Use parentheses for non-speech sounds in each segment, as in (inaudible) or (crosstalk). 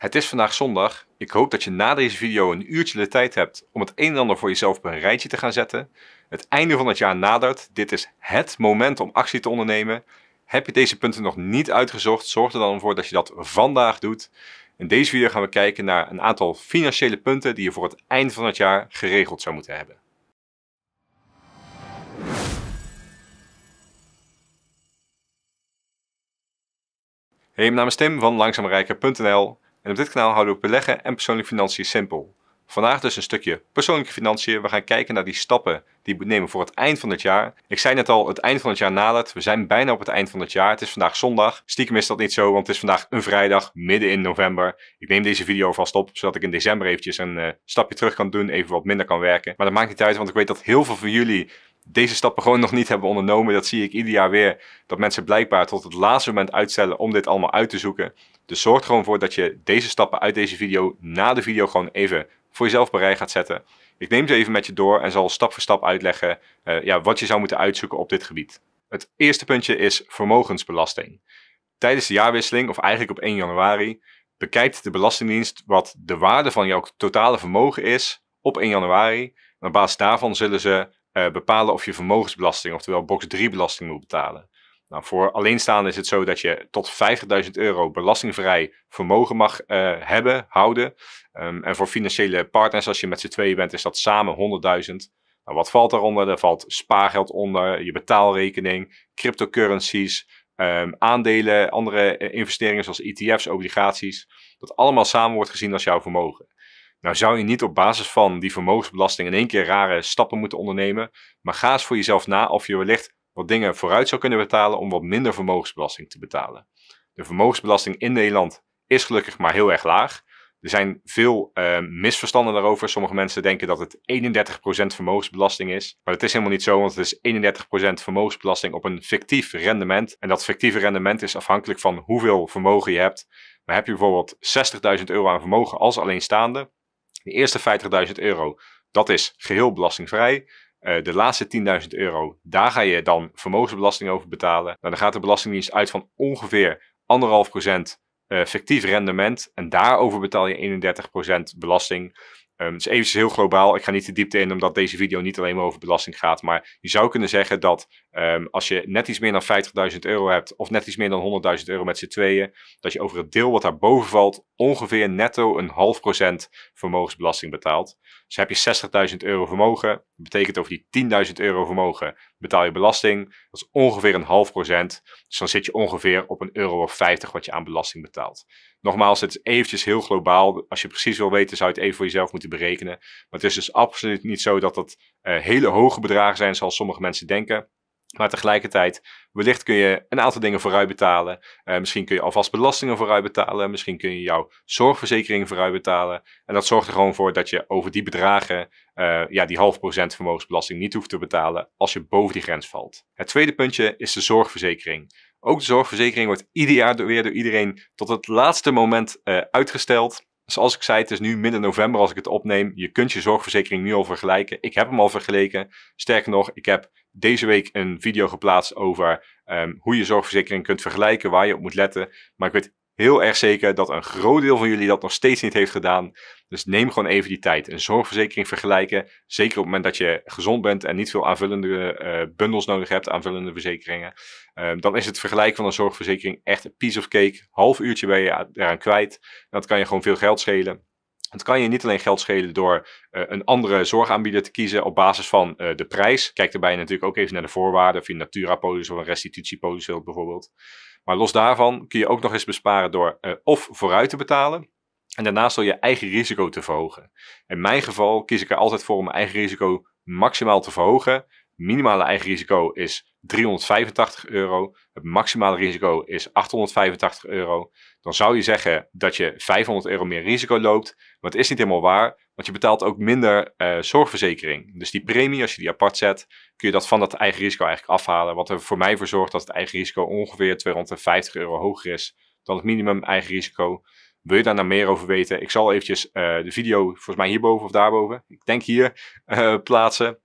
Het is vandaag zondag. Ik hoop dat je na deze video een uurtje de tijd hebt om het een en ander voor jezelf op een rijtje te gaan zetten. Het einde van het jaar nadert. Dit is HET moment om actie te ondernemen. Heb je deze punten nog niet uitgezocht, zorg er dan voor dat je dat vandaag doet. In deze video gaan we kijken naar een aantal financiële punten die je voor het einde van het jaar geregeld zou moeten hebben. Hey, mijn naam is Tim van langzaamrijker.nl en op dit kanaal houden we beleggen en persoonlijke financiën simpel. Vandaag dus een stukje persoonlijke financiën. We gaan kijken naar die stappen die we nemen voor het eind van het jaar. Ik zei net al, het eind van het jaar nadert. We zijn bijna op het eind van het jaar. Het is vandaag zondag. Stiekem is dat niet zo, want het is vandaag een vrijdag, midden in november. Ik neem deze video vast op, zodat ik in december eventjes een eh, stapje terug kan doen. Even wat minder kan werken. Maar dat maakt niet uit, want ik weet dat heel veel van jullie deze stappen gewoon nog niet hebben ondernomen. Dat zie ik ieder jaar weer. Dat mensen blijkbaar tot het laatste moment uitstellen om dit allemaal uit te zoeken. Dus zorg er gewoon voor dat je deze stappen uit deze video na de video gewoon even voor jezelf bereid gaat zetten. Ik neem ze even met je door en zal stap voor stap uitleggen eh, ja, wat je zou moeten uitzoeken op dit gebied. Het eerste puntje is vermogensbelasting. Tijdens de jaarwisseling, of eigenlijk op 1 januari, bekijkt de Belastingdienst wat de waarde van jouw totale vermogen is op 1 januari. En op basis daarvan zullen ze eh, bepalen of je vermogensbelasting, oftewel box 3 belasting moet betalen. Nou, voor alleenstaanden is het zo dat je tot 50.000 euro belastingvrij vermogen mag eh, hebben, houden. Ehm, en voor financiële partners, als je met z'n tweeën bent, is dat samen 100.000. Nou, wat valt daaronder? Daar valt spaargeld onder, je betaalrekening, cryptocurrencies, ehm, aandelen, andere eh, investeringen zoals ETF's, obligaties. Dat allemaal samen wordt gezien als jouw vermogen. Nou zou je niet op basis van die vermogensbelasting in één keer rare stappen moeten ondernemen, maar ga eens voor jezelf na of je wellicht wat dingen vooruit zou kunnen betalen om wat minder vermogensbelasting te betalen. De vermogensbelasting in Nederland is gelukkig maar heel erg laag. Er zijn veel eh, misverstanden daarover. Sommige mensen denken dat het 31% vermogensbelasting is. Maar dat is helemaal niet zo, want het is 31% vermogensbelasting op een fictief rendement. En dat fictieve rendement is afhankelijk van hoeveel vermogen je hebt. Maar heb je bijvoorbeeld 60.000 euro aan vermogen als alleenstaande, de eerste 50.000 euro, dat is geheel belastingvrij. Eh, de laatste 10.000 euro, daar ga je dan vermogensbelasting over betalen. Nou, dan gaat de Belastingdienst uit van ongeveer 1,5% uh, eh, fictief rendement. En daarover betaal je 31% belasting. Um, het is even heel globaal. Ik ga niet de diepte in, omdat deze video niet alleen maar over belasting gaat. Maar je zou kunnen zeggen dat ehm, als je net iets meer dan 50.000 euro hebt, of net iets meer dan 100.000 euro met z'n tweeën, dat je over het deel wat daarboven valt ongeveer netto een half procent vermogensbelasting betaalt. Dus heb je 60.000 euro vermogen, dat betekent over die 10.000 euro vermogen betaal je belasting. Dat is ongeveer een half procent. Dus dan zit je ongeveer op een euro of 50 wat je aan belasting betaalt nogmaals, het is eventjes heel globaal. Als je precies wil weten, zou je het even voor jezelf moeten berekenen. Maar het is dus absoluut niet zo dat dat eh, hele hoge bedragen zijn, zoals sommige mensen denken. Maar tegelijkertijd, wellicht kun je een aantal dingen vooruit betalen. Eh, misschien kun je alvast belastingen vooruit betalen. Misschien kun je jouw zorgverzekering vooruit betalen. En dat zorgt er gewoon voor dat je over die bedragen, eh, ja, die half procent vermogensbelasting niet hoeft te betalen als je boven die grens valt. Het tweede puntje is de zorgverzekering. Ook de zorgverzekering wordt ieder jaar weer door iedereen tot het laatste moment eh, uitgesteld. Zoals ik zei, het is nu midden november als ik het opneem. Je kunt je zorgverzekering nu al vergelijken. Ik heb hem al vergeleken. Sterker nog, ik heb deze week een video geplaatst over ehm, hoe je zorgverzekering kunt vergelijken, waar je op moet letten. Maar ik weet heel erg zeker dat een groot deel van jullie dat nog steeds niet heeft gedaan. Dus neem gewoon even die tijd. Een zorgverzekering vergelijken, zeker op het moment dat je gezond bent en niet veel aanvullende eh, bundels nodig hebt, aanvullende verzekeringen. Ehm, dan is het vergelijken van een zorgverzekering echt een piece of cake. Half uurtje ben je eraan kwijt. dat kan je gewoon veel geld schelen. Het kan je niet alleen geld schelen door eh, een andere zorgaanbieder te kiezen op basis van eh, de prijs. Kijk daarbij natuurlijk ook even naar de voorwaarden, of je een naturapolis of een restitutiepolis wilt bijvoorbeeld. Maar los daarvan kun je ook nog eens besparen door eh, of vooruit te betalen. En daarnaast door je eigen risico te verhogen. In mijn geval kies ik er altijd voor om mijn eigen risico maximaal te verhogen minimale eigen risico is 385 euro. Het maximale risico is 885 euro. Dan zou je zeggen dat je 500 euro meer risico loopt. Maar het is niet helemaal waar, want je betaalt ook minder eh, zorgverzekering. Dus die premie, als je die apart zet, kun je dat van dat eigen risico eigenlijk afhalen. Wat er voor mij voor zorgt dat het eigen risico ongeveer 250 euro hoger is dan het minimum eigen risico. Wil je daar nou meer over weten? Ik zal eventjes eh, de video volgens mij hierboven of daarboven, ik denk hier, eh, plaatsen.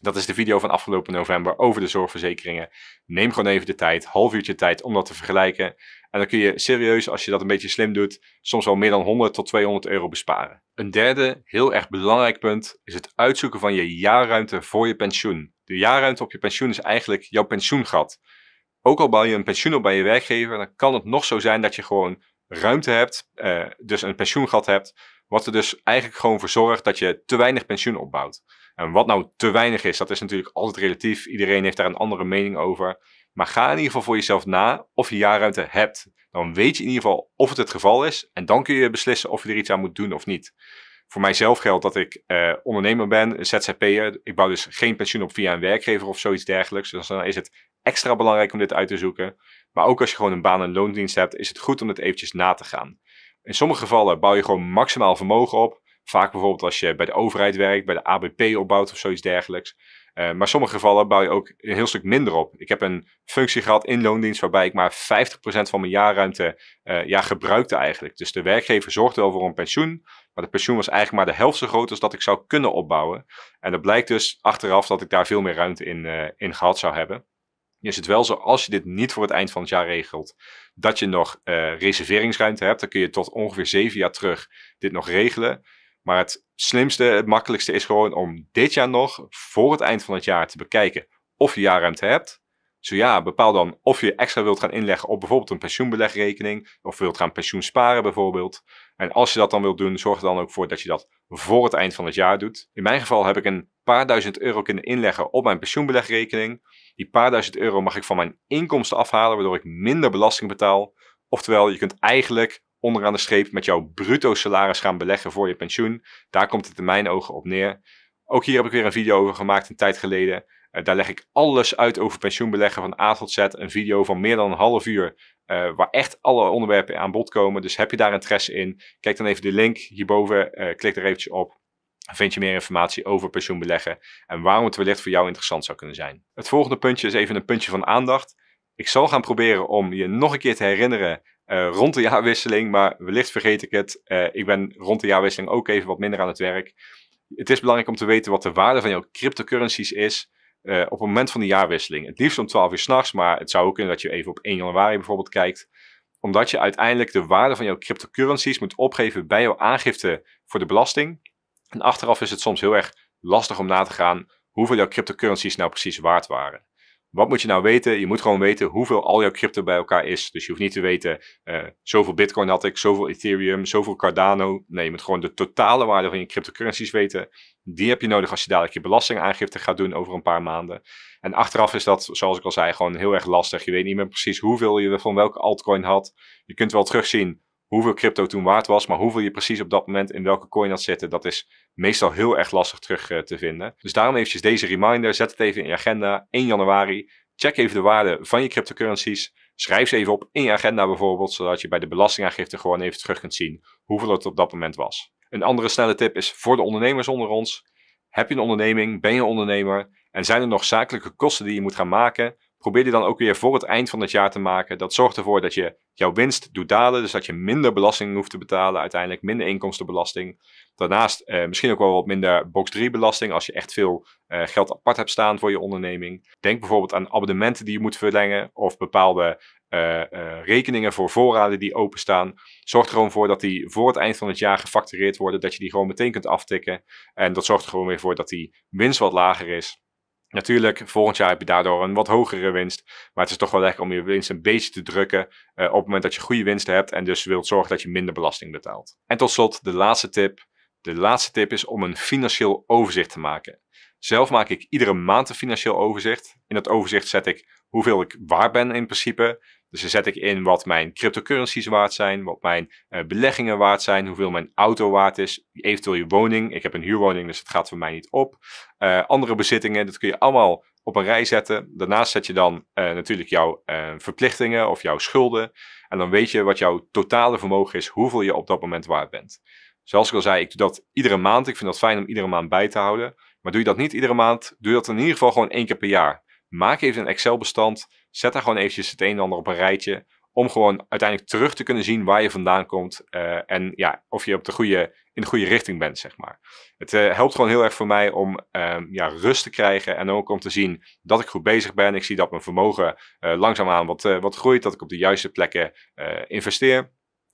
Dat is de video van afgelopen november over de zorgverzekeringen. Neem gewoon even de tijd, half uurtje tijd om dat te vergelijken. En dan kun je serieus, als je dat een beetje slim doet, soms wel meer dan 100 tot 200 euro besparen. Een derde, heel erg belangrijk punt, is het uitzoeken van je jaarruimte voor je pensioen. De jaarruimte op je pensioen is eigenlijk jouw pensioengat. Ook al bouw je een pensioen op bij je werkgever, dan kan het nog zo zijn dat je gewoon ruimte hebt, eh, dus een pensioengat hebt, wat er dus eigenlijk gewoon voor zorgt dat je te weinig pensioen opbouwt. En wat nou te weinig is, dat is natuurlijk altijd relatief. Iedereen heeft daar een andere mening over. Maar ga in ieder geval voor jezelf na of je jaarruimte hebt. Dan weet je in ieder geval of het het geval is. En dan kun je beslissen of je er iets aan moet doen of niet. Voor mijzelf geldt dat ik eh, ondernemer ben, ZZP'er. Ik bouw dus geen pensioen op via een werkgever of zoiets dergelijks. Dus dan is het extra belangrijk om dit uit te zoeken. Maar ook als je gewoon een baan- en loondienst hebt, is het goed om dit eventjes na te gaan. In sommige gevallen bouw je gewoon maximaal vermogen op. Vaak bijvoorbeeld als je bij de overheid werkt, bij de ABP opbouwt of zoiets dergelijks. Eh, maar sommige gevallen bouw je ook een heel stuk minder op. Ik heb een functie gehad in loondienst waarbij ik maar 50% van mijn jaarruimte eh, ja, gebruikte eigenlijk. Dus de werkgever zorgde over een pensioen, maar de pensioen was eigenlijk maar de helft zo groot als dat ik zou kunnen opbouwen. En dat blijkt dus achteraf dat ik daar veel meer ruimte in, eh, in gehad zou hebben. Is het wel zo, als je dit niet voor het eind van het jaar regelt, dat je nog reserveringsruimte hebt, dan kun je tot ongeveer zeven jaar terug dit nog regelen. Maar het slimste, het makkelijkste is gewoon om dit jaar nog voor het eind van het jaar te bekijken of je jaarruimte hebt. Zo ja, bepaal dan of je extra wilt gaan inleggen op bijvoorbeeld een pensioenbelegrekening of wilt gaan pensioen sparen bijvoorbeeld. En als je dat dan wilt doen, zorg er dan ook voor dat je dat voor het eind van het jaar doet. In mijn geval heb ik een paar duizend euro kunnen inleggen op mijn pensioenbelegrekening. Die paar duizend euro mag ik van mijn inkomsten afhalen, waardoor ik minder belasting betaal. Oftewel, je kunt eigenlijk onderaan de streep met jouw bruto salaris gaan beleggen voor je pensioen. Daar komt het in mijn ogen op neer. Ook hier heb ik weer een video over gemaakt een tijd geleden. Eh, daar leg ik alles uit over pensioenbeleggen van A tot Z. Een video van meer dan een half uur eh, waar echt alle onderwerpen aan bod komen. Dus heb je daar interesse in, kijk dan even de link hierboven. Eh, klik er eventjes op. Vind je meer informatie over pensioenbeleggen en waarom het wellicht voor jou interessant zou kunnen zijn. Het volgende puntje is even een puntje van aandacht. Ik zal gaan proberen om je nog een keer te herinneren eh, rond de jaarwisseling, maar wellicht vergeet ik het. Eh, ik ben rond de jaarwisseling ook even wat minder aan het werk. Het is belangrijk om te weten wat de waarde van jouw cryptocurrencies is eh, op het moment van de jaarwisseling. Het liefst om 12 uur s'nachts, maar het zou ook kunnen dat je even op 1 januari bijvoorbeeld kijkt. Omdat je uiteindelijk de waarde van jouw cryptocurrencies moet opgeven bij jouw aangifte voor de belasting. En achteraf is het soms heel erg lastig om na te gaan hoeveel jouw cryptocurrencies nou precies waard waren wat moet je nou weten? Je moet gewoon weten hoeveel al jouw crypto bij elkaar is. Dus je hoeft niet te weten, eh, zoveel bitcoin had ik, zoveel ethereum, zoveel cardano. Nee, je moet gewoon de totale waarde van je cryptocurrencies weten. Die heb je nodig als je dadelijk je belastingaangifte gaat doen over een paar maanden. En achteraf is dat, zoals ik al zei, gewoon heel erg lastig. Je weet niet meer precies hoeveel je van welke altcoin had. Je kunt wel terugzien hoeveel crypto toen waard was, maar hoeveel je precies op dat moment in welke coin had zitten, dat is meestal heel erg lastig terug eh, te vinden. Dus daarom eventjes deze reminder, zet het even in je agenda, 1 januari. Check even de waarde van je cryptocurrencies. Schrijf ze even op in je agenda bijvoorbeeld, zodat je bij de belastingaangifte gewoon even terug kunt zien hoeveel het op dat moment was. Een andere snelle tip is voor de ondernemers onder ons. Heb je een onderneming? Ben je ondernemer? En zijn er nog zakelijke kosten die je moet gaan maken? probeer die dan ook weer voor het eind van het jaar te maken. Dat zorgt ervoor dat je jouw winst doet dalen, dus dat je minder belasting hoeft te betalen uiteindelijk, minder inkomstenbelasting. Daarnaast eh, misschien ook wel wat minder box 3 belasting als je echt veel eh, geld apart hebt staan voor je onderneming. Denk bijvoorbeeld aan abonnementen die je moet verlengen of bepaalde eh, rekeningen voor voorraden die openstaan. Zorg er gewoon voor dat die voor het eind van het jaar gefactureerd worden, dat je die gewoon meteen kunt aftikken. En dat zorgt er gewoon weer voor dat die winst wat lager is. Natuurlijk, volgend jaar heb je daardoor een wat hogere winst. Maar het is toch wel lekker om je winst een beetje te drukken eh, op het moment dat je goede winsten hebt en dus wilt zorgen dat je minder belasting betaalt. En tot slot, de laatste tip. De laatste tip is om een financieel overzicht te maken. Zelf maak ik iedere maand een financieel overzicht. In dat overzicht zet ik hoeveel ik waar ben in principe, dus dan zet ik in wat mijn cryptocurrencies waard zijn, wat mijn eh, beleggingen waard zijn, hoeveel mijn auto waard is, eventueel je woning. Ik heb een huurwoning, dus dat gaat voor mij niet op. Eh, andere bezittingen, dat kun je allemaal op een rij zetten. Daarnaast zet je dan eh, natuurlijk jouw verplichtingen of jouw schulden. En dan weet je wat jouw totale vermogen is, hoeveel je op dat moment waard bent. Zoals ik al zei, ik doe dat iedere maand. Ik vind dat fijn om iedere maand bij te houden. Maar doe je dat niet iedere maand, doe je dat in ieder geval gewoon één keer per jaar. Maak even een Excel-bestand Zet daar gewoon eventjes het een en ander op een rijtje. Om gewoon uiteindelijk terug te kunnen zien waar je vandaan komt. Eh, en ja, of je op de goede, in de goede richting bent, zeg maar. Het eh, helpt gewoon heel erg voor mij om ehm, ja, rust te krijgen. En ook om te zien dat ik goed bezig ben. Ik zie dat mijn vermogen uh, langzaamaan wat, wat groeit. Dat ik op de juiste plekken investeer.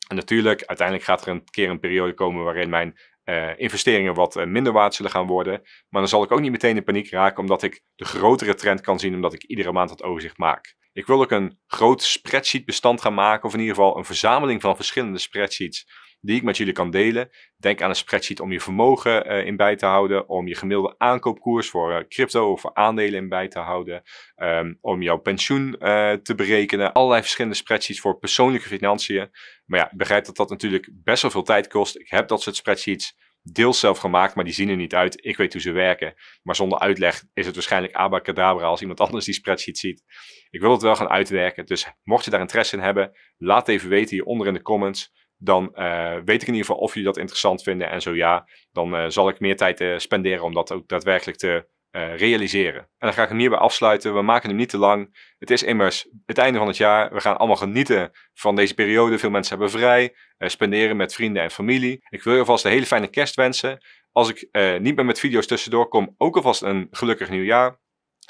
En natuurlijk, uiteindelijk gaat er een keer een periode komen waarin mijn uh, investeringen wat eh, minder waard zullen gaan worden. Maar dan zal ik ook niet meteen in paniek raken, omdat ik de grotere trend kan zien, omdat ik iedere maand dat overzicht maak. Ik wil ook een groot spreadsheet bestand gaan maken, of in ieder geval een verzameling van verschillende spreadsheets die ik met jullie kan delen. Denk aan een spreadsheet om je vermogen eh, in bij te houden, om je gemiddelde aankoopkoers voor eh, crypto of voor aandelen in bij te houden, ehm, om jouw pensioen eh, te berekenen. Allerlei verschillende spreadsheets voor persoonlijke financiën. Maar ja, begrijp dat dat natuurlijk best wel veel tijd kost. Ik heb dat soort spreadsheets deels zelf gemaakt, maar die zien er niet uit. Ik weet hoe ze werken. Maar zonder uitleg is het waarschijnlijk abacadabra als iemand (laughs) anders die spreadsheet ziet. Ik wil het wel gaan uitwerken, dus mocht je daar interesse in hebben, laat even weten hieronder in de comments dan eh, weet ik in ieder geval of jullie dat interessant vinden. En zo ja, dan eh, zal ik meer tijd eh, spenderen om dat ook daadwerkelijk te realiseren. En dan ga ik hem hierbij afsluiten. We maken hem niet te lang. Het is immers het einde van het jaar. We gaan allemaal genieten van deze periode. Veel mensen hebben vrij. spenderen met vrienden en familie. Ik wil je alvast een hele fijne kerst wensen. Als ik niet meer met video's tussendoor kom, ook alvast een gelukkig nieuwjaar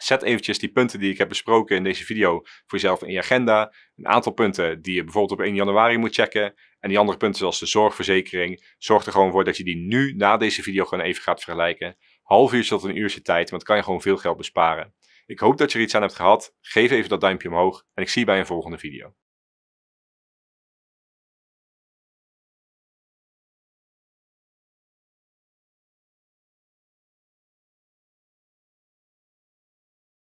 zet eventjes die punten die ik heb besproken in deze video voor jezelf in je agenda. Een aantal punten die je bijvoorbeeld op 1 januari moet checken. En die andere punten zoals de zorgverzekering. Zorg er gewoon voor dat je die nu na deze video gewoon even gaat vergelijken. Half uur tot een uurtje tijd, want kan je gewoon veel geld besparen. Ik hoop dat je er iets aan hebt gehad. Geef even dat duimpje omhoog en ik zie je bij een volgende video.